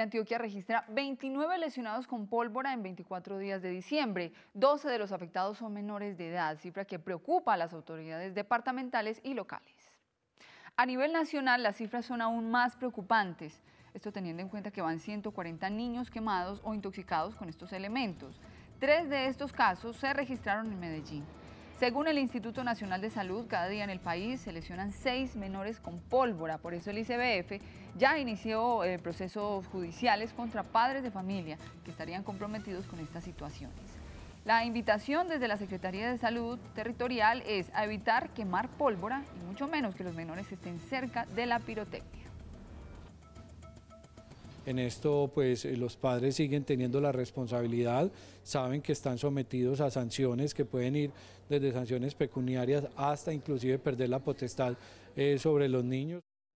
Antioquia registra 29 lesionados con pólvora en 24 días de diciembre. 12 de los afectados son menores de edad, cifra que preocupa a las autoridades departamentales y locales. A nivel nacional, las cifras son aún más preocupantes. Esto teniendo en cuenta que van 140 niños quemados o intoxicados con estos elementos. Tres de estos casos se registraron en Medellín. Según el Instituto Nacional de Salud, cada día en el país se lesionan seis menores con pólvora. Por eso el ICBF ya inició eh, procesos judiciales contra padres de familia que estarían comprometidos con estas situaciones. La invitación desde la Secretaría de Salud Territorial es a evitar quemar pólvora y mucho menos que los menores estén cerca de la pirotecnia. En esto, pues eh, los padres siguen teniendo la responsabilidad, saben que están sometidos a sanciones que pueden ir desde sanciones pecuniarias hasta inclusive perder la potestad eh, sobre los niños.